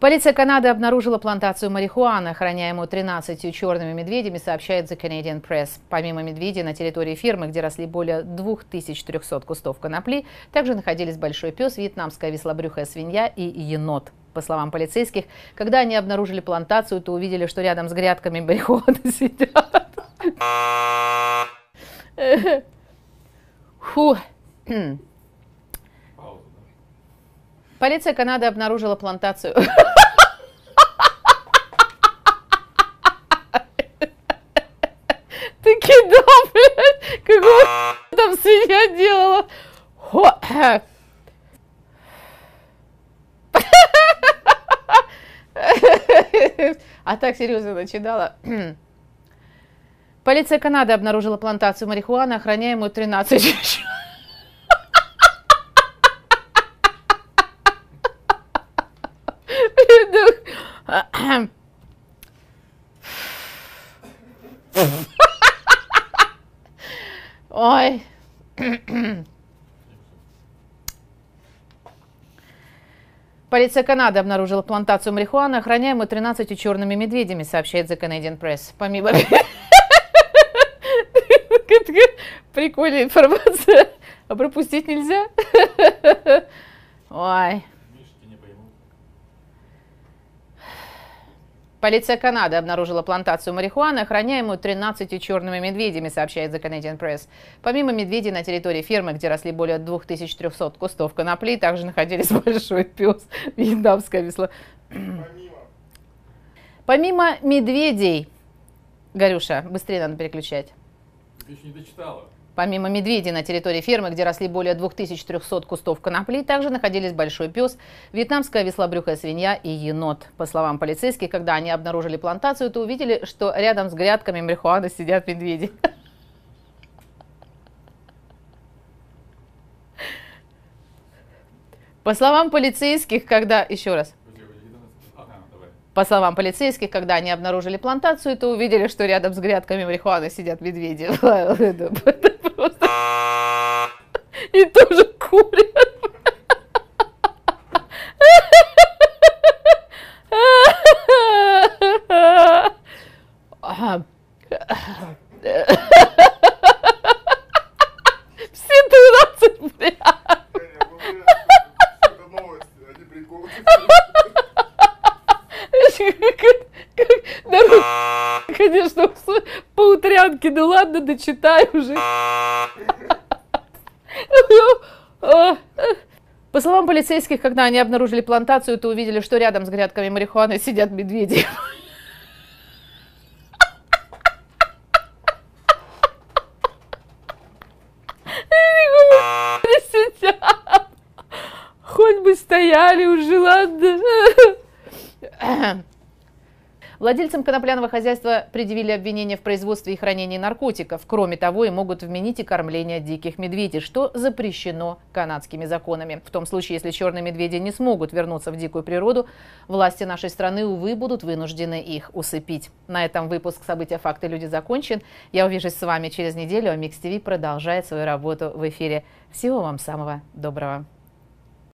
Полиция Канады обнаружила плантацию марихуаны, охраняемую 13 черными медведями, сообщает The Canadian Press. Помимо медведей, на территории фермы, где росли более 2300 кустов конопли, также находились большой пес, вьетнамская веслобрюхая свинья и енот. По словам полицейских, когда они обнаружили плантацию, то увидели, что рядом с грядками марихуаны сидят. Фу. Полиция Канады обнаружила плантацию. Ты кидал, блядь, какого там свинья делала. Э. А так серьезно начинала. Полиция Канады обнаружила плантацию марихуаны, охраняемую 13 Ой. Полиция Канады обнаружила плантацию марихуаны, охраняемую 13 черными медведями, сообщает The Canadian Press. Помимо... Прикольная информация. А пропустить нельзя? Ой. Полиция Канады обнаружила плантацию марихуаны, охраняемую 13 черными медведями, сообщает The Canadian Press. Помимо медведей на территории фермы, где росли более 2300 кустов конопли, также находились большой пес, вьетнамская весла. Помимо. Помимо медведей, Горюша, быстрее надо переключать. Ты еще не дочитала. Помимо медведей на территории фермы, где росли более 2300 кустов конопли, также находились большой пес, вьетнамская веслобрюхая свинья и енот. По словам полицейских, когда они обнаружили плантацию, то увидели, что рядом с грядками марихуаны сидят медведи. По словам полицейских, когда... Еще раз. По словам полицейских, когда они обнаружили плантацию, то увидели, что рядом с грядками марихуаны сидят медведи. Ну, просто. И тоже курят. Все тринадцать, бля. конечно, все-таки, ну ладно, дочитай уже. По словам полицейских, когда они обнаружили плантацию, то увидели, что рядом с грядками марихуаны сидят медведи. Хоть бы стояли уже, ладно. Владельцам конопляного хозяйства предъявили обвинение в производстве и хранении наркотиков. Кроме того, и могут вменить и кормление диких медведей, что запрещено канадскими законами. В том случае, если черные медведи не смогут вернуться в дикую природу, власти нашей страны, увы, будут вынуждены их усыпить. На этом выпуск «События, факты, люди» закончен. Я увижусь с вами через неделю, а Микс ТВ продолжает свою работу в эфире. Всего вам самого доброго.